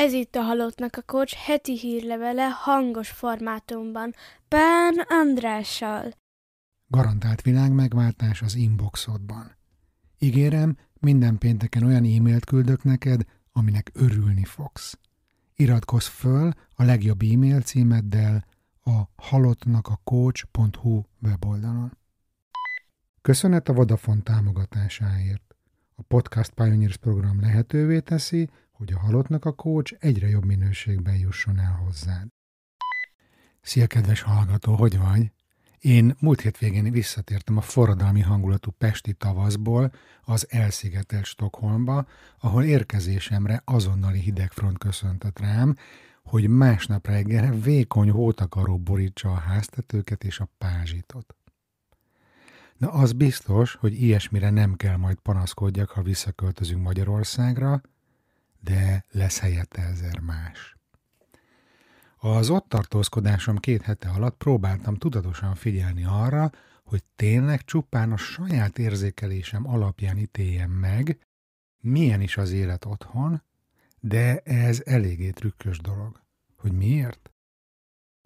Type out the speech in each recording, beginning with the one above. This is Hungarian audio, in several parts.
Ez itt a Halottnak a Kocs heti hírlevele hangos formátumban, Pán Andrással. Garantált világ megváltás az inboxodban. Ígérem, minden pénteken olyan e-mailt küldök neked, aminek örülni fogsz. Iratkozz föl a legjobb e-mail címeddel a halottnakakocs.hu weboldalon. Köszönet a Vodafone támogatásáért. A Podcast Pioneers program lehetővé teszi, hogy a halottnak a kócs egyre jobb minőségben jusson el hozzád. Szia, kedves hallgató, hogy vagy? Én múlt hétvégén visszatértem a forradalmi hangulatú Pesti tavaszból az elszigetelt Stockholmba, ahol érkezésemre azonnali hidegfront köszöntött rám, hogy másnap reggel vékony hótakaró borítsa a háztetőket és a pázsitot. Na az biztos, hogy ilyesmire nem kell majd panaszkodjak, ha visszaköltözünk Magyarországra, de lesz helyette ezer más. Az ott tartózkodásom két hete alatt próbáltam tudatosan figyelni arra, hogy tényleg csupán a saját érzékelésem alapján ítéljem meg, milyen is az élet otthon, de ez eléggé trükkös dolog. Hogy miért?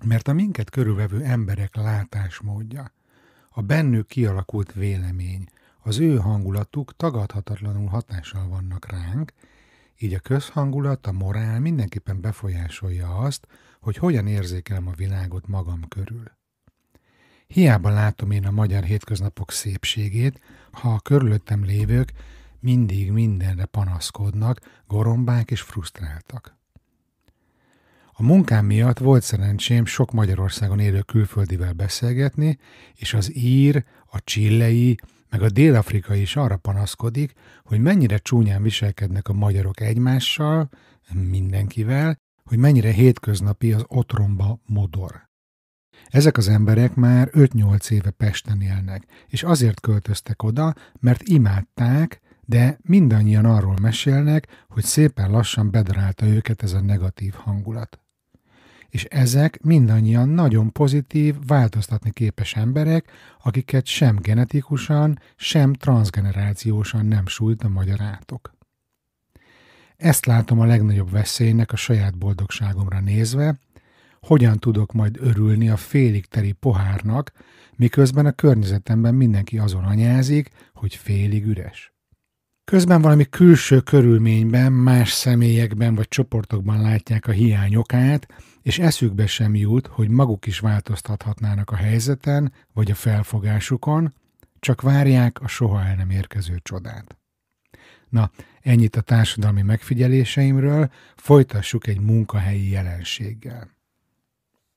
Mert a minket körülvevő emberek látásmódja, a bennük kialakult vélemény, az ő hangulatuk tagadhatatlanul hatással vannak ránk, így a közhangulat, a morál mindenképpen befolyásolja azt, hogy hogyan érzékelem a világot magam körül. Hiába látom én a magyar hétköznapok szépségét, ha a körülöttem lévők mindig mindenre panaszkodnak, gorombák és frusztráltak. A munkám miatt volt szerencsém sok Magyarországon élő külföldivel beszélgetni, és az ír, a csillei, meg a dél-afrikai is arra panaszkodik, hogy mennyire csúnyán viselkednek a magyarok egymással, mindenkivel, hogy mennyire hétköznapi az otromba modor. Ezek az emberek már 5-8 éve Pesten élnek, és azért költöztek oda, mert imádták, de mindannyian arról mesélnek, hogy szépen lassan bedarálta őket ez a negatív hangulat és ezek mindannyian nagyon pozitív, változtatni képes emberek, akiket sem genetikusan, sem transgenerációsan nem sújt a magyar átok. Ezt látom a legnagyobb veszélynek a saját boldogságomra nézve, hogyan tudok majd örülni a félig teri pohárnak, miközben a környezetemben mindenki azon anyázik, hogy félig üres. Közben valami külső körülményben, más személyekben vagy csoportokban látják a hiányokát, és eszükbe sem jut, hogy maguk is változtathatnának a helyzeten vagy a felfogásukon, csak várják a soha el nem érkező csodát. Na, ennyit a társadalmi megfigyeléseimről, folytassuk egy munkahelyi jelenséggel.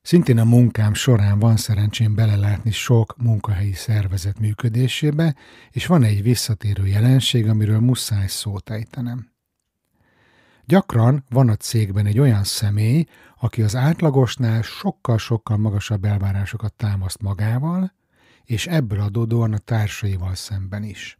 Szintén a munkám során van szerencsém belelátni sok munkahelyi szervezet működésébe, és van egy visszatérő jelenség, amiről muszáj szót ejtenem. Gyakran van a cégben egy olyan személy, aki az átlagosnál sokkal-sokkal magasabb elvárásokat támaszt magával, és ebből adódóan a társaival szemben is.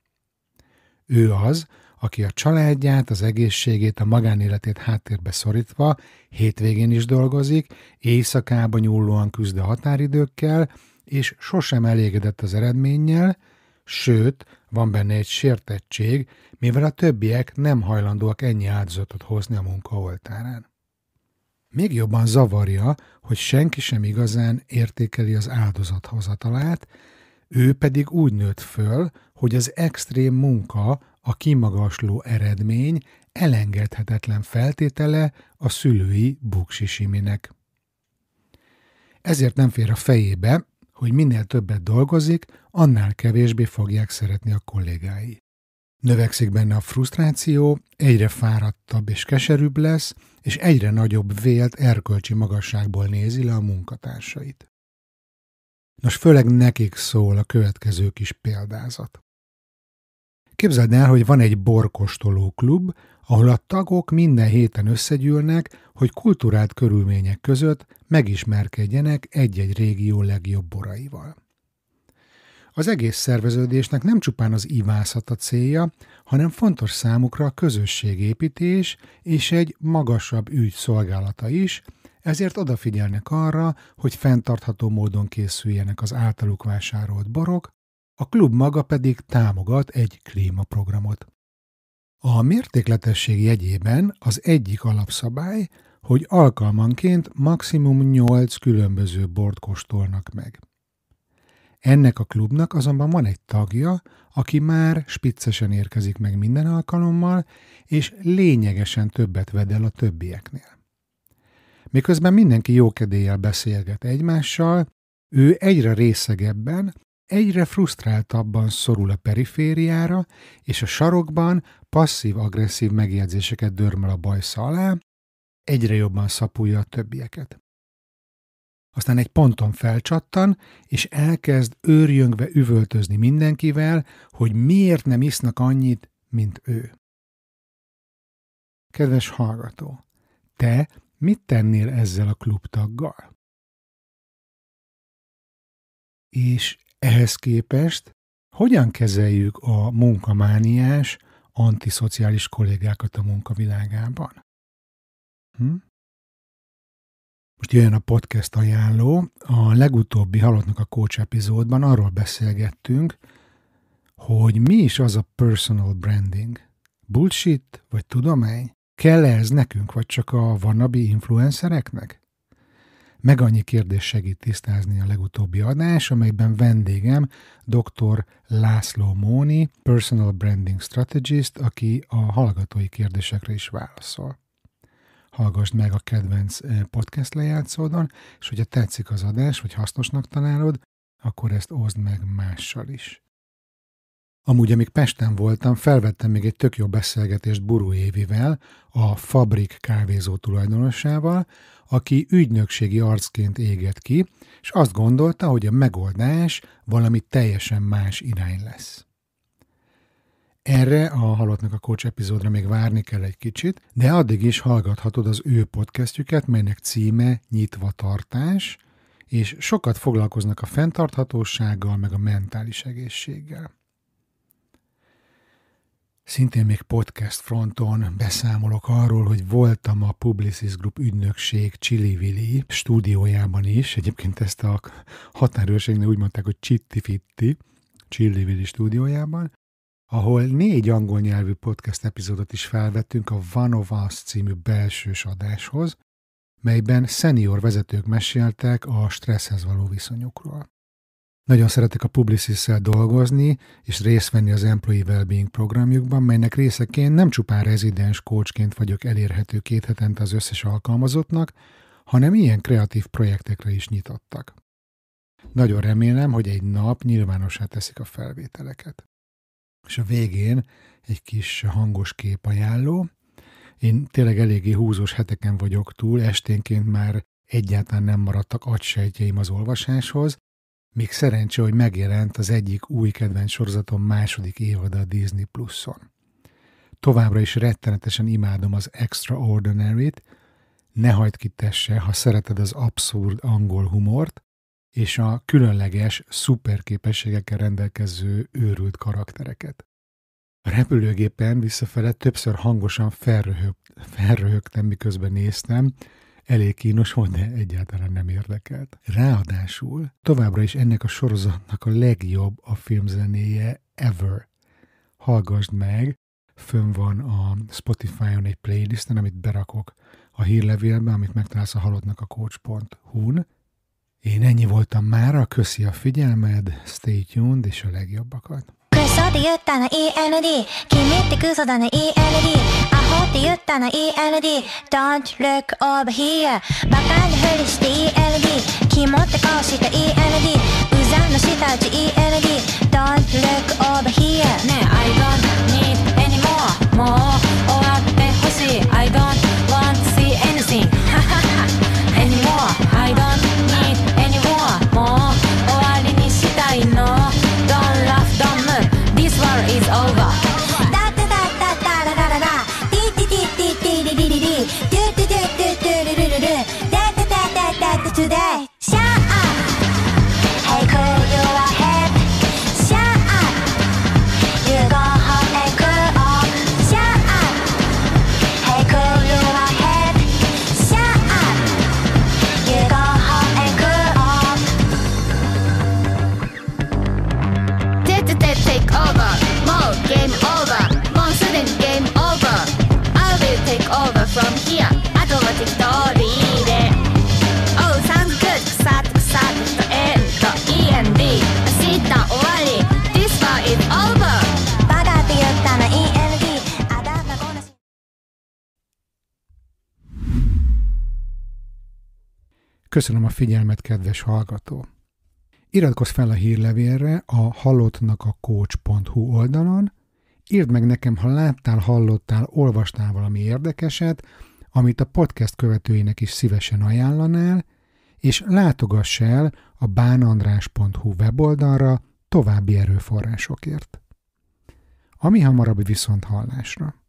Ő az, aki a családját, az egészségét, a magánéletét háttérbe szorítva hétvégén is dolgozik, éjszakában nyúlóan küzd a határidőkkel, és sosem elégedett az eredménnyel, sőt, van benne egy sértettség, mivel a többiek nem hajlandóak ennyi áldozatot hozni a munka oltárán. Még jobban zavarja, hogy senki sem igazán értékeli az áldozathozatalát, ő pedig úgy nőtt föl, hogy az extrém munka, a kimagasló eredmény elengedhetetlen feltétele a szülői buksisiminek. Ezért nem fér a fejébe, hogy minél többet dolgozik, annál kevésbé fogják szeretni a kollégái. Növekszik benne a frusztráció, egyre fáradtabb és keserűbb lesz, és egyre nagyobb vélt erkölcsi magasságból nézi le a munkatársait. Nos, főleg nekik szól a következő kis példázat. Képzeld el, hogy van egy borkostoló klub, ahol a tagok minden héten összegyűlnek, hogy kulturált körülmények között megismerkedjenek egy-egy régió legjobb boraival. Az egész szerveződésnek nem csupán az ivászat a célja, hanem fontos számukra a közösségépítés és egy magasabb ügy szolgálata is, ezért odafigyelnek arra, hogy fenntartható módon készüljenek az általuk vásárolt borok, a klub maga pedig támogat egy klímaprogramot. A mértékletesség jegyében az egyik alapszabály, hogy alkalmanként maximum 8 különböző bort kóstolnak meg. Ennek a klubnak azonban van egy tagja, aki már spiccesen érkezik meg minden alkalommal, és lényegesen többet ved el a többieknél. Miközben mindenki jókedéllyel beszélget egymással, ő egyre részegebben Egyre frusztráltabban szorul a perifériára, és a sarokban passzív-agresszív megjegyzéseket dörmel a bajsza alá, egyre jobban szapulja a többieket. Aztán egy ponton felcsattan, és elkezd őrjöngve üvöltözni mindenkivel, hogy miért nem isznak annyit, mint ő. Kedves hallgató, te mit tennél ezzel a klubtaggal? És ehhez képest hogyan kezeljük a munkamániás, antiszociális kollégákat a munkavilágában? Hm? Most jön a podcast ajánló. A legutóbbi Halottnak a Coach epizódban arról beszélgettünk, hogy mi is az a personal branding. Bullshit vagy tudomány? Kell -e ez nekünk, vagy csak a wannabe influencereknek? Meg annyi kérdés segít tisztázni a legutóbbi adás, amelyben vendégem dr. László Móni, Personal Branding Strategist, aki a hallgatói kérdésekre is válaszol. Hallgassd meg a kedvenc podcast lejátszódon, és hogyha tetszik az adás, vagy hasznosnak találod, akkor ezt oszd meg mással is. Amúgy, amíg Pesten voltam, felvettem még egy tök jó beszélgetést Buru Évivel, a Fabrik kávézó tulajdonosával, aki ügynökségi arcként éget ki, és azt gondolta, hogy a megoldás valami teljesen más irány lesz. Erre a Halottnak a Kócs epizódra még várni kell egy kicsit, de addig is hallgathatod az ő podcastjüket, melynek címe Nyitva tartás, és sokat foglalkoznak a fenntarthatósággal meg a mentális egészséggel. Szintén még podcast fronton beszámolok arról, hogy voltam a Publicis Group ügynökség Csili-Vili stúdiójában is. Egyébként ezt a határőrségnél úgy mondták, hogy Csitti-Fitti, Csili-Vili stúdiójában, ahol négy angol nyelvű podcast epizódot is felvettünk a One of Us című belsős adáshoz, melyben szenior vezetők meséltek a stresszhez való viszonyukról. Nagyon szeretek a publicis dolgozni, és részt venni az Employee Wellbeing programjukban, melynek részeként nem csupán rezidens coachként vagyok elérhető két hetente az összes alkalmazottnak, hanem ilyen kreatív projektekre is nyitottak. Nagyon remélem, hogy egy nap nyilvánossá teszik a felvételeket. És a végén egy kis hangos képajánló. Én tényleg eléggé húzós heteken vagyok túl, esténként már egyáltalán nem maradtak agysejtjeim az olvasáshoz, még szerencsé, hogy megjelent az egyik új kedvenc sorozatom második évada a Disney Plus-on. Továbbra is rettenetesen imádom az Extraordinary-t, ne hagyd ki tesse, ha szereted az abszurd angol humort, és a különleges, szuperképességekkel rendelkező őrült karaktereket. A repülőgépen visszafele többször hangosan felröhög, felröhögtem, miközben néztem, elég kínos volt, de egyáltalán nem érdekelt. Ráadásul továbbra is ennek a sorozatnak a legjobb a filmzenéje ever. Hallgassd meg, fönn van a Spotify-on egy playlisten, amit berakok a hírlevélbe, amit megtalálsz a halottnak a coach.hu-n. Én ennyi voltam mára, köszi a figyelmed, stay tuned és a legjobbakat. ソって言ったな ELD 君ってクソだな ELD アホって言ったな ELD Don't look over here バカなふりしていい Köszönöm a figyelmet, kedves hallgató! Iratkozz fel a hírlevélre a hallottnak a coach.hu oldalon, írd meg nekem, ha láttál, hallottál, olvastál valami érdekeset, amit a podcast követőinek is szívesen ajánlanál, és látogass el a bánandrás.hu weboldalra további erőforrásokért. Ami hamarabb viszont hallásra!